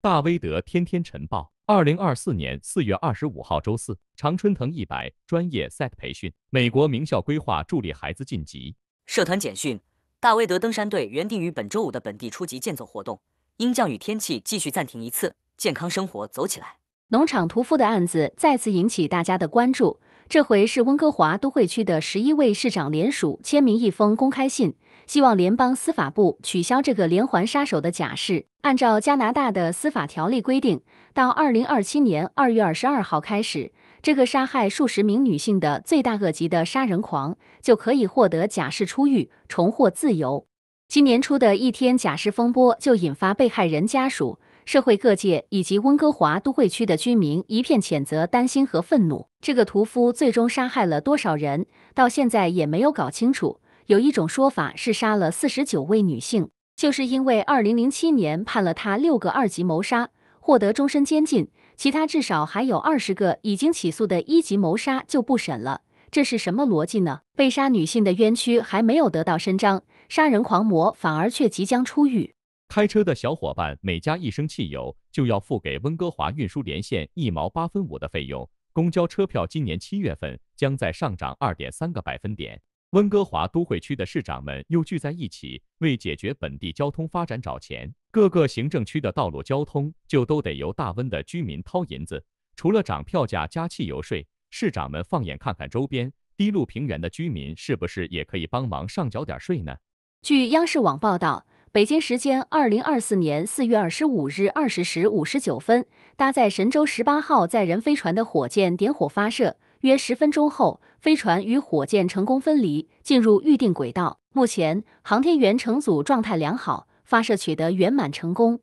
大威德天天晨报，二零二四年四月二十五号周四，常春藤一百专业 SAT 培训，美国名校规划助力孩子晋级。社团简讯：大威德登山队原定于本周五的本地初级健走活动，因降雨天气继续暂停一次。健康生活，走起来。农场屠夫的案子再次引起大家的关注，这回是温哥华都会区的十一位市长联署签名一封公开信。希望联邦司法部取消这个连环杀手的假释。按照加拿大的司法条例规定，到二零二七年二月二十二号开始，这个杀害数十名女性的罪大恶极的杀人狂就可以获得假释出狱，重获自由。今年初的一天，假释风波就引发被害人家属、社会各界以及温哥华都会区的居民一片谴责、担心和愤怒。这个屠夫最终杀害了多少人，到现在也没有搞清楚。有一种说法是杀了四十九位女性，就是因为二零零七年判了他六个二级谋杀，获得终身监禁，其他至少还有二十个已经起诉的一级谋杀就不审了。这是什么逻辑呢？被杀女性的冤屈还没有得到伸张，杀人狂魔反而却即将出狱。开车的小伙伴每加一升汽油就要付给温哥华运输连线一毛八分五的费用，公交车票今年七月份将在上涨二点三个百分点。温哥华都会区的市长们又聚在一起，为解决本地交通发展找钱。各个行政区的道路交通就都得由大温的居民掏银子。除了涨票价、加汽油税，市长们放眼看看周边低路平原的居民，是不是也可以帮忙上缴点税呢？据央视网报道，北京时间二零二四年四月二十五日二十时五十九分，搭载神舟十八号载人飞船的火箭点火发射。约十分钟后，飞船与火箭成功分离，进入预定轨道。目前，航天员乘组状态良好，发射取得圆满成功。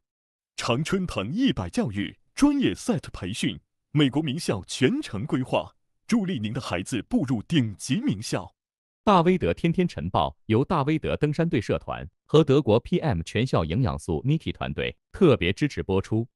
常春藤一百教育专业 s e t 培训，美国名校全程规划，助力您的孩子步入顶级名校。大威德天天晨报由大威德登山队社团和德国 PM 全校营养素 Niki 团队特别支持播出。